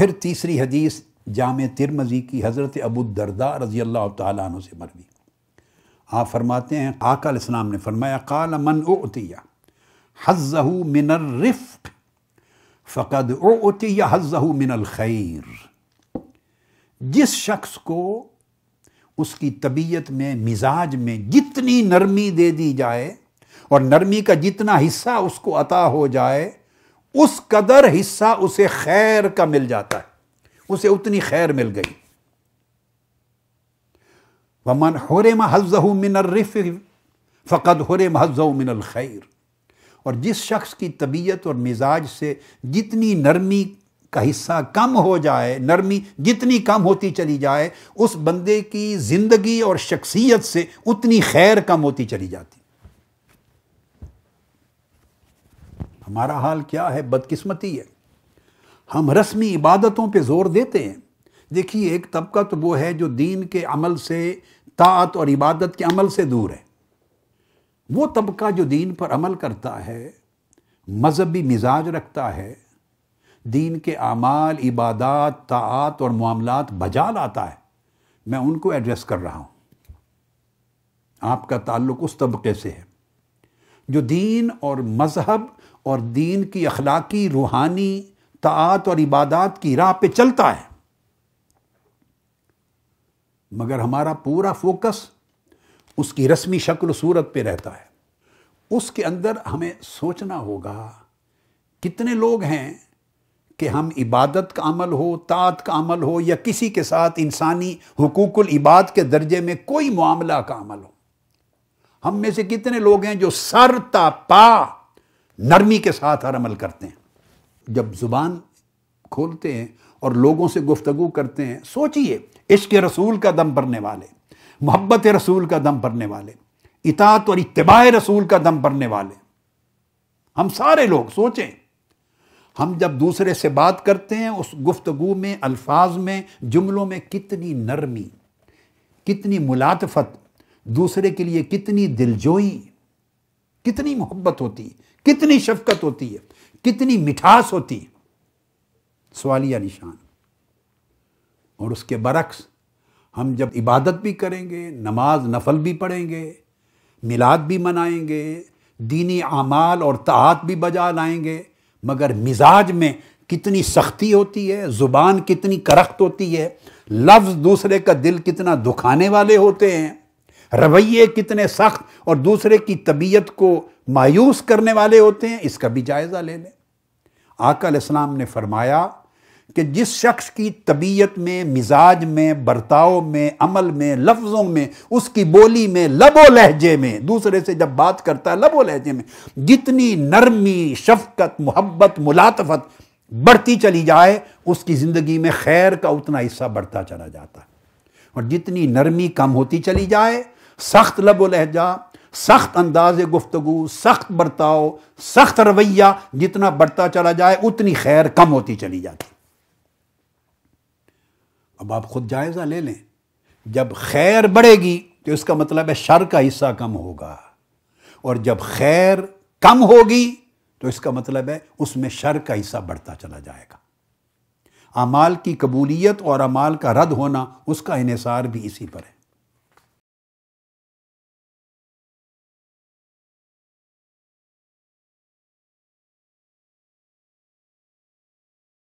फिर तीसरी हदीस जाम तिरमजी की हज़रत अबू दरदा रज़ी अल्लाह तु से मरवी आप फरमाते हैं आकल इस्लाम ने फरमाया काल मन उतिया हज़हू मिनर रिफ्ट फ़कद उतिया हज़हु मिनल खैर जिस शख्स को उसकी तबीयत में मिजाज में जितनी नरमी दे दी जाए और नरमी का जितना हिस्सा उसको अता हो जाए उस कदर हिस्सा उसे खैर का मिल जाता है उसे उतनी खैर मिल गई वमन होरे महजहू मिन फ़कद होरे महजहू मिनल खैर और जिस शख्स की तबीयत और मिजाज से जितनी नरमी का हिस्सा कम हो जाए नरमी जितनी कम होती चली जाए उस बंदे की ज़िंदगी और शख्सियत से उतनी खैर कम होती चली जाती हमारा हाल क्या है बदकिस्मती है हम रस्मी इबादतों पे जोर देते हैं देखिए एक तबका तो वो है जो दीन के अमल से तात और इबादत के अमल से दूर है वो तबका जो दीन पर अमल करता है मजहबी मिजाज रखता है दीन के अमाल इबादत तात और मामलात बजा लाता है मैं उनको एड्रेस कर रहा हूँ आपका ताल्लुक उस तबके से है जो दीन और मज़हब और दीन की अखलाकी रूहानी तात और इबादत की राह पे चलता है मगर हमारा पूरा फोकस उसकी रस्मी शक्ल सूरत पे रहता है उसके अंदर हमें सोचना होगा कितने लोग हैं कि हम इबादत का अमल हो तात का अमल हो या किसी के साथ इंसानी हकूक इबाद के दर्जे में कोई मामला का अमल हो हम में से कितने लोग हैं जो सर तापा नरमी के साथ हर अमल करते हैं जब जुबान खोलते हैं और लोगों से गुफ्तगु करते हैं सोचिए इश्क रसूल का दम भरने वाले मोहब्बत रसूल का दम भरने वाले इतात और इतबा रसूल का दम भरने वाले हम सारे लोग सोचें हम जब दूसरे से बात करते हैं उस गुफ्तगु में अल्फाज में जुमलों में कितनी नरमी कितनी मुलातफत दूसरे के लिए कितनी दिलजोई कितनी मोहब्बत होती है कितनी शफकत होती है कितनी मिठास होती है सवालिया निशान और उसके बरक्स हम जब इबादत भी करेंगे नमाज नफल भी पढ़ेंगे मिलाद भी मनाएंगे दीनी आमाल और ताहत भी बजा लाएंगे मगर मिजाज में कितनी सख्ती होती है ज़ुबान कितनी करख्त होती है लफ्ज़ दूसरे का दिल कितना दुखाने वाले होते हैं रवैये कितने सख्त और दूसरे की तबीयत को मायूस करने वाले होते हैं इसका भी जायज़ा ले लें आकल इस्लाम ने फरमाया कि जिस शख्स की तबीयत में मिजाज में बर्ताव में अमल में लफ्ज़ों में उसकी बोली में लबो लहजे में दूसरे से जब बात करता है लबो लहजे में जितनी नरमी शफकत मोहब्बत मुलातफत बढ़ती चली जाए उसकी ज़िंदगी में खैर का उतना हिस्सा बढ़ता चला जाता है और जितनी नरमी कम होती चली जाए सख्त लब लहजा सख्त अंदाज गुफ्तगु सख्त बर्ताव सख्त रवैया जितना बढ़ता चला जाए उतनी खैर कम होती चली जाती अब आप खुद जायजा ले लें जब खैर बढ़ेगी तो इसका मतलब है शर का हिस्सा कम होगा और जब खैर कम होगी तो इसका मतलब है उसमें शर का हिस्सा बढ़ता चला जाएगा अमाल की कबूलियत और अमाल का रद्द होना उसका इसार भी इसी पर है